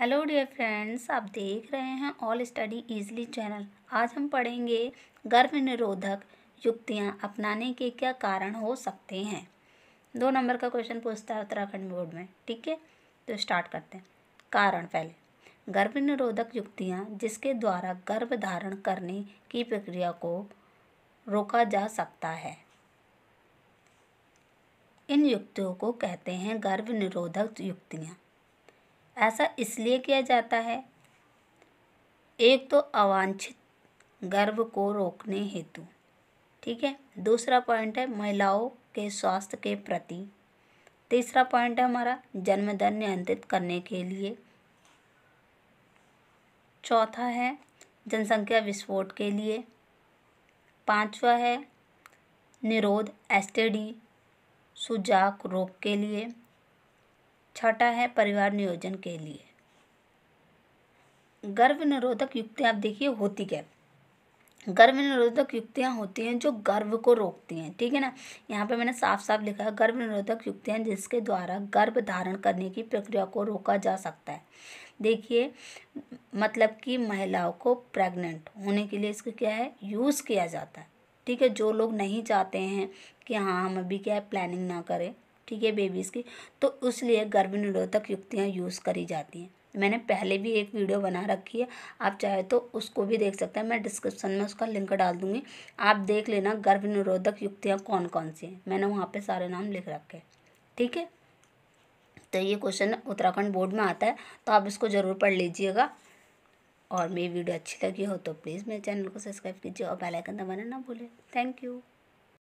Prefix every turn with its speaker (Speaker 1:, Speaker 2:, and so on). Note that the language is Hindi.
Speaker 1: हेलो डियर फ्रेंड्स आप देख रहे हैं ऑल स्टडी इजली चैनल आज हम पढ़ेंगे गर्भ निरोधक युक्तियाँ अपनाने के क्या कारण हो सकते हैं दो नंबर का क्वेश्चन पूछता है उत्तराखंड बोर्ड में ठीक है तो स्टार्ट करते हैं कारण पहले गर्भ निरोधक युक्तियाँ जिसके द्वारा गर्भ धारण करने की प्रक्रिया को रोका जा सकता है इन युक्तियों को कहते हैं गर्भ निरोधक युक्तियाँ ऐसा इसलिए किया जाता है एक तो अवांछित गर्भ को रोकने हेतु ठीक है दूसरा पॉइंट है महिलाओं के स्वास्थ्य के प्रति तीसरा पॉइंट है हमारा जन्मदर नियंत्रित करने के लिए चौथा है जनसंख्या विस्फोट के लिए पांचवा है निरोध एस्टेडी सुजाक रोग के लिए छठा है परिवार नियोजन के लिए गर्भ निरोधक युक्तियाँ आप देखिए होती क्या गर्भ निरोधक युक्तियाँ होती हैं जो गर्भ को रोकती हैं ठीक है ना यहाँ पे मैंने साफ साफ लिखा है गर्भ निरोधक युक्तियाँ जिसके द्वारा गर्भ धारण करने की प्रक्रिया को रोका जा सकता है देखिए मतलब कि महिलाओं को प्रेग्नेंट होने के लिए इसका क्या है यूज़ किया जाता है ठीक है जो लोग नहीं चाहते हैं कि हाँ हम अभी क्या है प्लानिंग ना करें ठीक है बेबीज़ की तो उसलिए गर्भ निरोधक युक्तियाँ यूज़ करी जाती हैं मैंने पहले भी एक वीडियो बना रखी है आप चाहे तो उसको भी देख सकते हैं मैं डिस्क्रिप्शन में उसका लिंक डाल दूँगी आप देख लेना गर्भ निरोधक युक्तियाँ कौन कौन सी हैं मैंने वहाँ पर सारे नाम लिख रखे हैं ठीक है तो ये क्वेश्चन उत्तराखंड बोर्ड में आता है तो आप इसको ज़रूर पढ़ लीजिएगा और मेरी वीडियो अच्छी लगी हो तो प्लीज़ मेरे चैनल को सब्सक्राइब कीजिए और बेल आइकन दबाना ना भूलें थैंक यू